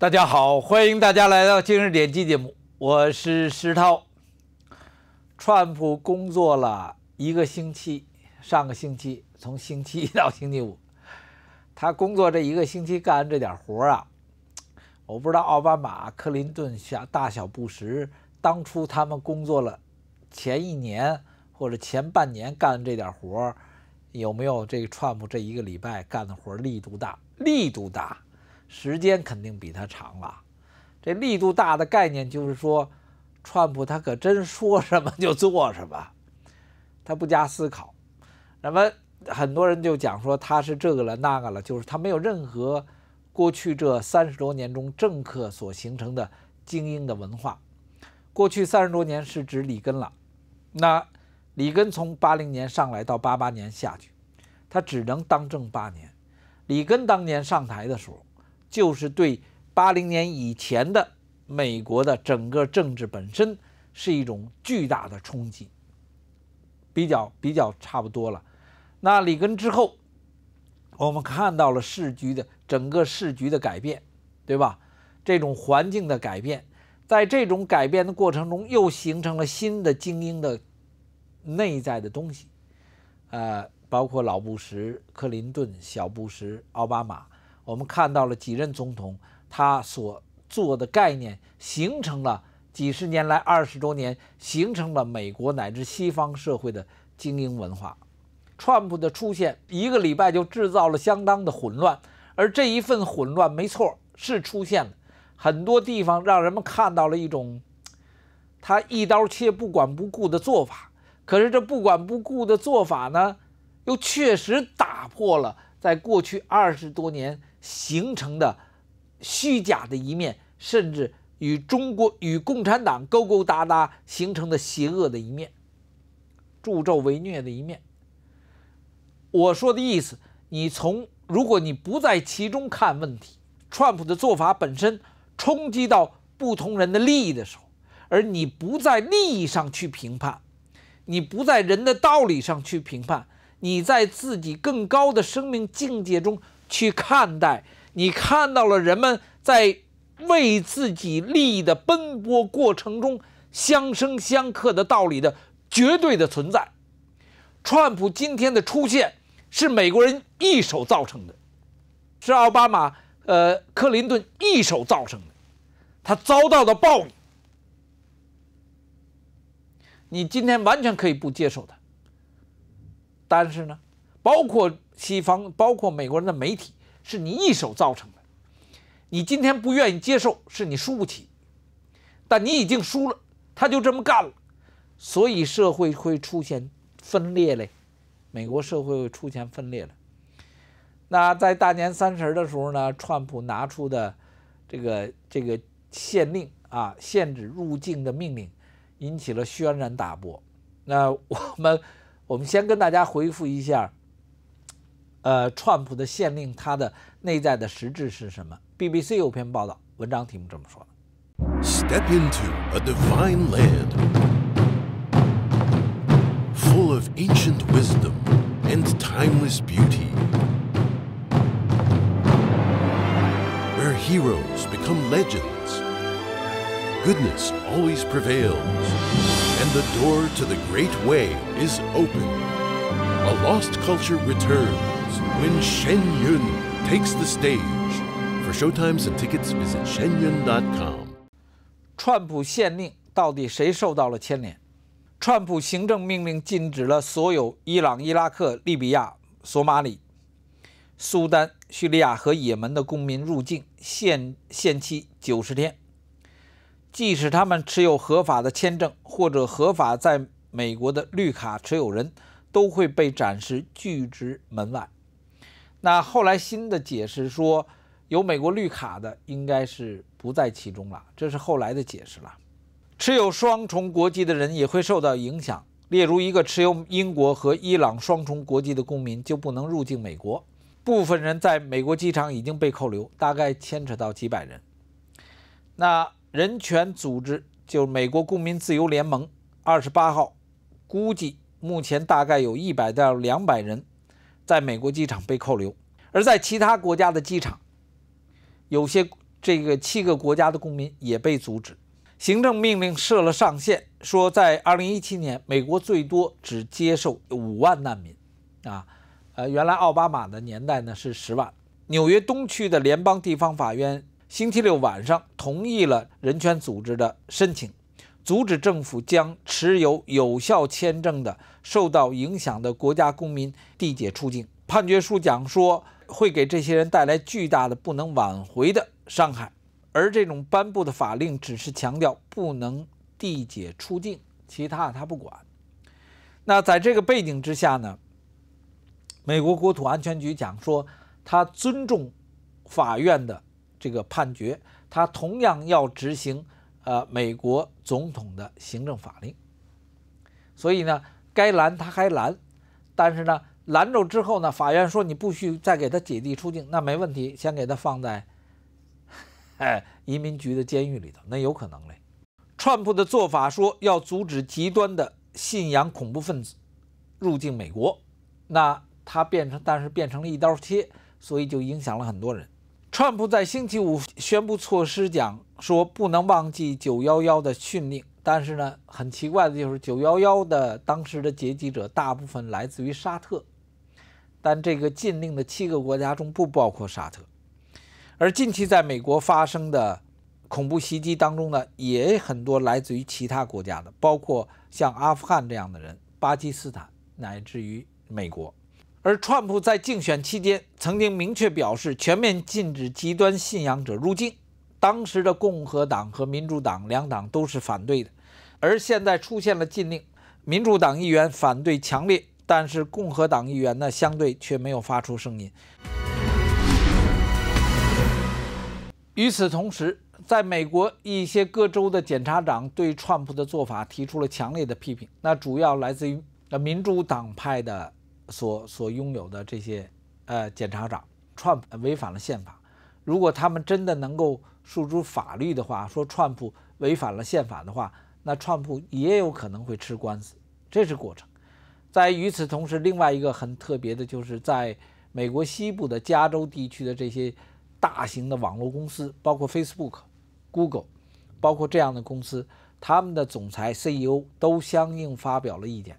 大家好，欢迎大家来到今日点击节目，我是石涛。川普工作了一个星期，上个星期从星期一到星期五，他工作这一个星期干这点活啊，我不知道奥巴马、克林顿下、大小布什当初他们工作了前一年或者前半年干这点活，有没有这个川普这一个礼拜干的活力度大，力度大。时间肯定比他长了，这力度大的概念就是说，川普他可真说什么就做什么，他不加思考。那么很多人就讲说他是这个了那个了，就是他没有任何过去这三十多年中政客所形成的精英的文化。过去三十多年是指里根了，那里根从八零年上来到八八年下去，他只能当政八年。里根当年上台的时候。就是对八零年以前的美国的整个政治本身是一种巨大的冲击。比较比较差不多了，那里根之后，我们看到了市局的整个市局的改变，对吧？这种环境的改变，在这种改变的过程中，又形成了新的精英的内在的东西，呃，包括老布什、克林顿、小布什、奥巴马。我们看到了几任总统，他所做的概念形成了几十年来二十多年形成了美国乃至西方社会的精英文化。川普的出现，一个礼拜就制造了相当的混乱，而这一份混乱，没错，是出现了很多地方，让人们看到了一种他一刀切、不管不顾的做法。可是这不管不顾的做法呢，又确实打破了在过去二十多年。形成的虚假的一面，甚至与中国与共产党勾勾搭搭形成的邪恶的一面，助纣为虐的一面。我说的意思，你从如果你不在其中看问题，川普的做法本身冲击到不同人的利益的时候，而你不在利益上去评判，你不在人的道理上去评判，你在自己更高的生命境界中。去看待你看到了人们在为自己利益的奔波过程中相生相克的道理的绝对的存在。川普今天的出现是美国人一手造成的，是奥巴马、呃克林顿一手造成的，他遭到的报应。你今天完全可以不接受他，但是呢，包括。西方包括美国人的媒体是你一手造成的，你今天不愿意接受，是你输不起，但你已经输了，他就这么干了，所以社会会出现分裂嘞，美国社会会出现分裂了。那在大年三十的时候呢，川普拿出的这个这个限令啊，限制入境的命令，引起了轩然大波。那我们我们先跟大家回复一下。Step into a divine land full of ancient wisdom and timeless beauty, where heroes become legends, goodness always prevails, and the door to the great way is open. A lost culture returns. when shenyun takes the stage for showtimes and tickets visit shenyun com 川普限令到底谁受到了牵连川普行政命令禁止了所有伊朗伊拉克利比亚索马里苏丹叙利亚和也门的公民入境限限期九十天即使他们持有合法的签证或者合法在美国的绿卡持有人都会被暂时拒之门外那后来新的解释说，有美国绿卡的应该是不在其中了，这是后来的解释了。持有双重国籍的人也会受到影响，例如一个持有英国和伊朗双重国籍的公民就不能入境美国。部分人在美国机场已经被扣留，大概牵扯到几百人。那人权组织就美国公民自由联盟二十八号估计，目前大概有一百到两百人。在美国机场被扣留，而在其他国家的机场，有些这个七个国家的公民也被阻止。行政命令设了上限，说在二零一七年，美国最多只接受五万难民。啊，呃，原来奥巴马的年代呢是十万。纽约东区的联邦地方法院星期六晚上同意了人权组织的申请。阻止政府将持有有效签证的受到影响的国家公民递解出境。判决书讲说会给这些人带来巨大的、不能挽回的伤害，而这种颁布的法令只是强调不能递解出境，其他他不管。那在这个背景之下呢？美国国土安全局讲说他尊重法院的这个判决，他同样要执行。呃，美国总统的行政法令，所以呢，该拦他还拦，但是呢，拦住之后呢，法院说你不许再给他姐弟出境，那没问题，先给他放在移民局的监狱里头，那有可能嘞。川普的做法说要阻止极端的信仰恐怖分子入境美国，那他变成，但是变成了一刀切，所以就影响了很多人。川普在星期五宣布措施，讲说不能忘记“九幺幺”的训令。但是呢，很奇怪的就是“九幺幺”的当时的劫机者大部分来自于沙特，但这个禁令的七个国家中不包括沙特。而近期在美国发生的恐怖袭击当中呢，也很多来自于其他国家的，包括像阿富汗这样的人、巴基斯坦，乃至于美国。而川普在竞选期间曾经明确表示全面禁止极端信仰者入境，当时的共和党和民主党两党都是反对的，而现在出现了禁令，民主党议员反对强烈，但是共和党议员呢相对却没有发出声音。与此同时，在美国一些各州的检察长对川普的做法提出了强烈的批评，那主要来自于民主党派的。所所拥有的这些，呃，检察长串违反了宪法。如果他们真的能够诉诸法律的话，说串普违反了宪法的话，那串普也有可能会吃官司。这是过程。在与此同时，另外一个很特别的就是在美国西部的加州地区的这些大型的网络公司，包括 Facebook、Google，包括这样的公司，他们的总裁 CEO 都相应发表了意见。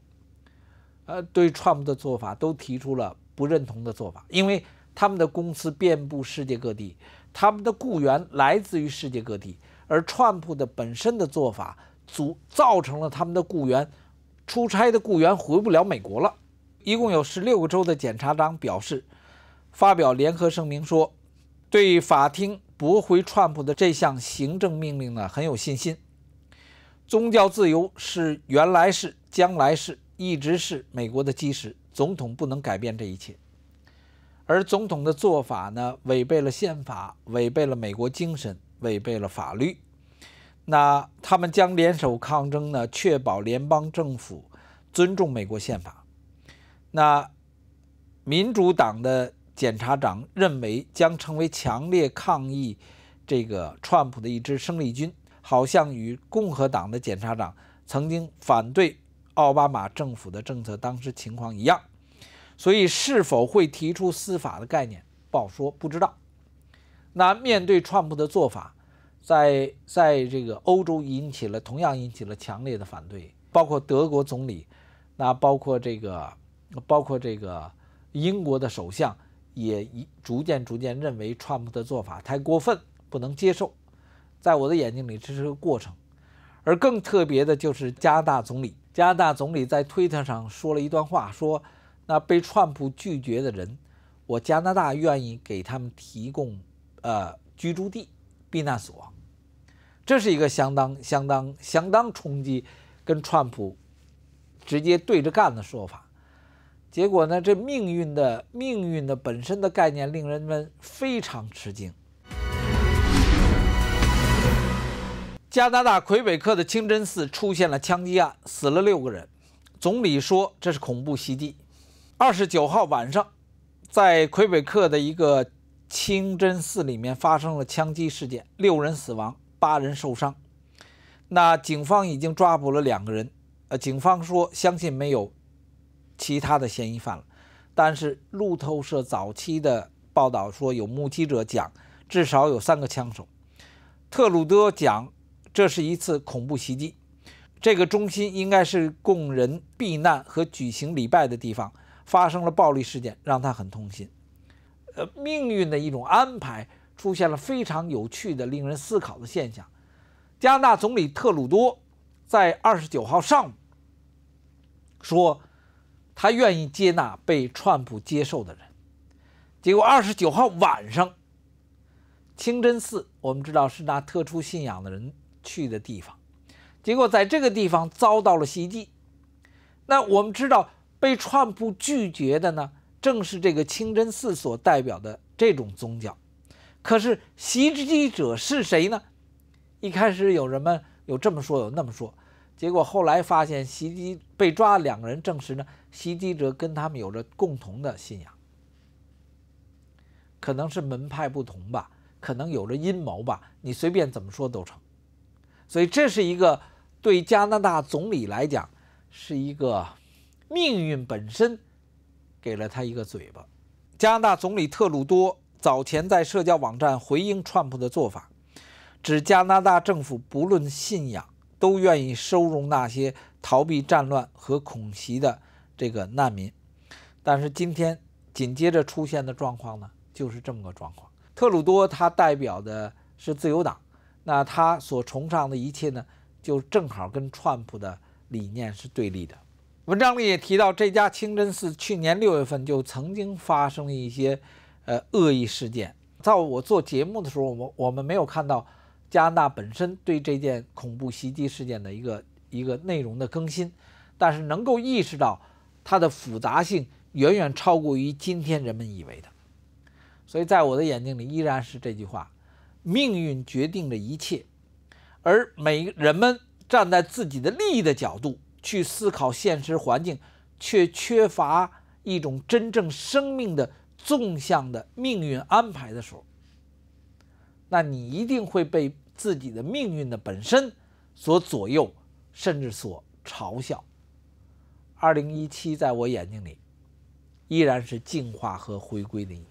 呃，对川普的做法都提出了不认同的做法，因为他们的公司遍布世界各地，他们的雇员来自于世界各地，而川普的本身的做法，组造成了他们的雇员，出差的雇员回不了美国了。一共有十六个州的检察长表示，发表联合声明说，对法庭驳回川普的这项行政命令呢很有信心。宗教自由是原来是将来是。一直是美国的基石，总统不能改变这一切。而总统的做法呢，违背了宪法，违背了美国精神，违背了法律。那他们将联手抗争呢，确保联邦政府尊重美国宪法。那民主党的检察长认为，将成为强烈抗议这个川普的一支生力军，好像与共和党的检察长曾经反对。奥巴马政府的政策当时情况一样，所以是否会提出司法的概念不好说，不知道。那面对川普的做法，在在这个欧洲引起了同样引起了强烈的反对，包括德国总理，那包括这个包括这个英国的首相也逐渐逐渐认为川普的做法太过分，不能接受。在我的眼睛里，这是个过程。而更特别的就是加拿大总理。加拿大总理在推特上说了一段话，说：“那被川普拒绝的人，我加拿大愿意给他们提供呃居住地、避难所。”这是一个相当、相当、相当冲击，跟川普直接对着干的说法。结果呢，这命运的命运的本身的概念令人们非常吃惊。加拿大魁北克的清真寺出现了枪击案，死了六个人。总理说这是恐怖袭击。二十九号晚上，在魁北克的一个清真寺里面发生了枪击事件，六人死亡，八人受伤。那警方已经抓捕了两个人，呃，警方说相信没有其他的嫌疑犯了。但是路透社早期的报道说有目击者讲，至少有三个枪手。特鲁多讲。这是一次恐怖袭击，这个中心应该是供人避难和举行礼拜的地方，发生了暴力事件，让他很痛心。呃，命运的一种安排，出现了非常有趣的、令人思考的现象。加拿大总理特鲁多在二十九号上午说，他愿意接纳被川普接受的人，结果二十九号晚上，清真寺，我们知道是拿特殊信仰的人。去的地方，结果在这个地方遭到了袭击。那我们知道被川普拒绝的呢，正是这个清真寺所代表的这种宗教。可是袭击者是谁呢？一开始有人们有这么说，有那么说，结果后来发现袭击被抓两个人证实呢，袭击者跟他们有着共同的信仰，可能是门派不同吧，可能有着阴谋吧，你随便怎么说都成。所以这是一个对加拿大总理来讲是一个命运本身给了他一个嘴巴。加拿大总理特鲁多早前在社交网站回应川普的做法，指加拿大政府不论信仰都愿意收容那些逃避战乱和恐袭的这个难民。但是今天紧接着出现的状况呢，就是这么个状况。特鲁多他代表的是自由党。那他所崇尚的一切呢，就正好跟川普的理念是对立的。文章里也提到，这家清真寺去年六月份就曾经发生了一些，呃，恶意事件。在我做节目的时候，我我们没有看到加拿大本身对这件恐怖袭击事件的一个一个内容的更新，但是能够意识到它的复杂性远远超过于今天人们以为的。所以在我的眼睛里，依然是这句话。命运决定着一切，而每人们站在自己的利益的角度去思考现实环境，却缺乏一种真正生命的纵向的命运安排的时候，那你一定会被自己的命运的本身所左右，甚至所嘲笑。二零一七，在我眼睛里，依然是进化和回归的年。